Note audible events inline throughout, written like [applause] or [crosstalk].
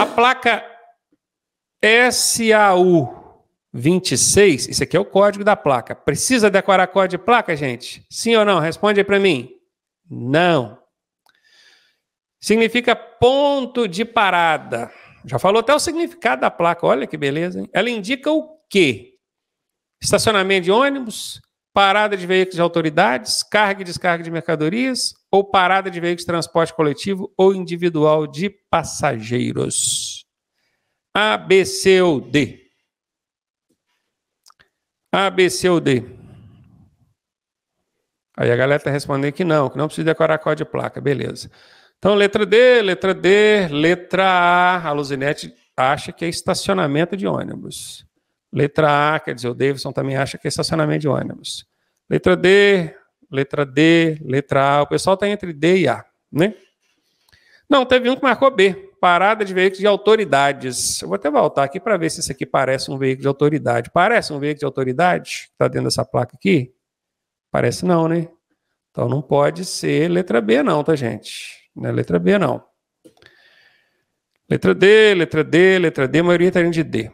A placa SAU 26, isso aqui é o código da placa. Precisa decorar código de placa, gente? Sim ou não? Responde aí para mim. Não. Significa ponto de parada. Já falou até o significado da placa, olha que beleza, hein? Ela indica o quê? Estacionamento de ônibus, parada de veículos de autoridades, carga e descarga de mercadorias, ou parada de veículos de transporte coletivo ou individual de passageiros. A, B, C ou D? A, B, C ou D? Aí a galera está respondendo que não, que não precisa decorar código de placa, beleza. Então, letra D, letra D, letra A. A Luzinete acha que é estacionamento de ônibus. Letra A, quer dizer, o Davidson também acha que é estacionamento de ônibus. Letra D, letra D, letra A. O pessoal está entre D e A, né? Não, teve um que marcou B. Parada de veículos de autoridades. Eu vou até voltar aqui para ver se isso aqui parece um veículo de autoridade. Parece um veículo de autoridade? que Está dentro dessa placa aqui? Parece não, né? Então não pode ser letra B, não, tá, gente? Não é letra B, não. Letra D, letra D, letra D, a maioria está indo de D.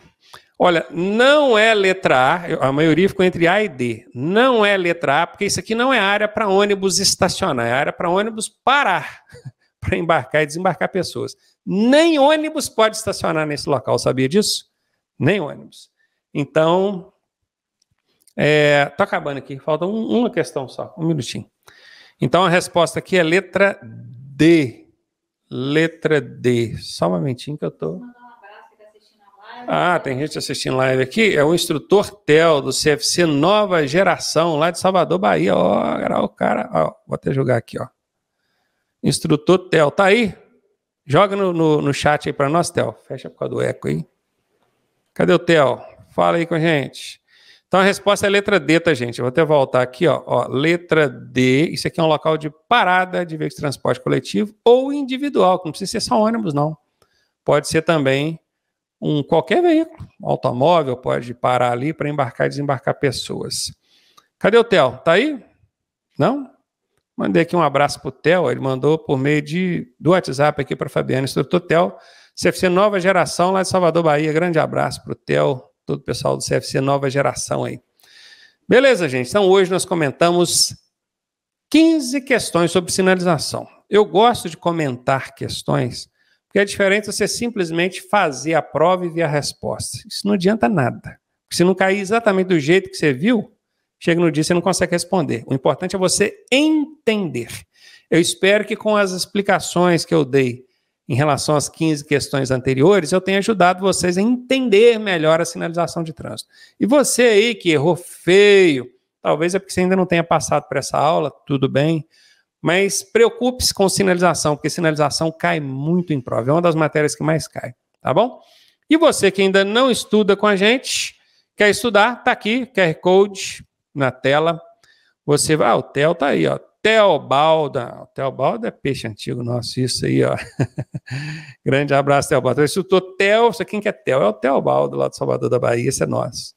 Olha, não é letra A, a maioria ficou entre A e D. Não é letra A, porque isso aqui não é área para ônibus estacionar, é área para ônibus parar, [laughs] para embarcar e desembarcar pessoas. Nem ônibus pode estacionar nesse local, sabia disso? Nem ônibus. Então, é, acabando aqui, falta um, uma questão só, um minutinho. Então a resposta aqui é letra D. Letra D. Só um momentinho que eu tô. Ah, tem gente assistindo live aqui. É o instrutor Tel do CFC Nova Geração, lá de Salvador, Bahia. Ó, o cara. vou até jogar aqui, ó. Instrutor Tel, tá aí? Joga no, no, no chat aí para nós, Tel. Fecha por causa do eco aí. Cadê o Tel? Fala aí com a gente. Então a resposta é letra D, tá, gente? Eu vou até voltar aqui, ó. ó. Letra D. Isso aqui é um local de parada de veículo de transporte coletivo ou individual, que não precisa ser só ônibus, não. Pode ser também um qualquer veículo, um automóvel pode parar ali para embarcar e desembarcar pessoas. Cadê o Theo? Está aí? Não? Mandei aqui um abraço para o Theo, ele mandou por meio de, do WhatsApp aqui para Fabiana, instrutor Theo, CFC Nova Geração lá de Salvador, Bahia. Grande abraço para o Theo, todo o pessoal do CFC Nova Geração aí. Beleza, gente? Então hoje nós comentamos 15 questões sobre sinalização. Eu gosto de comentar questões que é diferente você simplesmente fazer a prova e ver a resposta. Isso não adianta nada. se não cair exatamente do jeito que você viu, chega no dia você não consegue responder. O importante é você entender. Eu espero que com as explicações que eu dei em relação às 15 questões anteriores, eu tenha ajudado vocês a entender melhor a sinalização de trânsito. E você aí que errou feio, talvez é porque você ainda não tenha passado por essa aula, tudo bem. Mas preocupe-se com sinalização, porque sinalização cai muito em prova. É uma das matérias que mais cai, tá bom? E você que ainda não estuda com a gente, quer estudar, tá aqui, QR Code na tela. Você vai, ah, o Theo tá aí, ó. Teobalda. Teobalda é peixe antigo nosso, isso aí, ó. [laughs] Grande abraço, Teobalda. Eu estou Theo, quem que é Theo? É o Teobaldo lá do Salvador da Bahia, esse é nosso.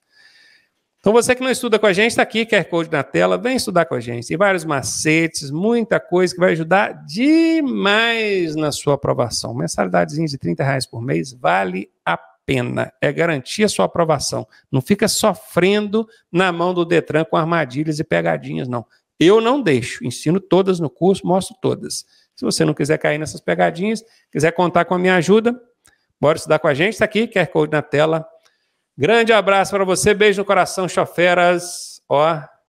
Então, você que não estuda com a gente, está aqui, quer Code na tela, vem estudar com a gente. Tem vários macetes, muita coisa que vai ajudar demais na sua aprovação. Mensalidadezinha de 30 reais por mês vale a pena. É garantir a sua aprovação. Não fica sofrendo na mão do Detran com armadilhas e pegadinhas, não. Eu não deixo, ensino todas no curso, mostro todas. Se você não quiser cair nessas pegadinhas, quiser contar com a minha ajuda, bora estudar com a gente, está aqui, quer Code na tela Grande abraço para você, beijo no coração, choferas. Ó,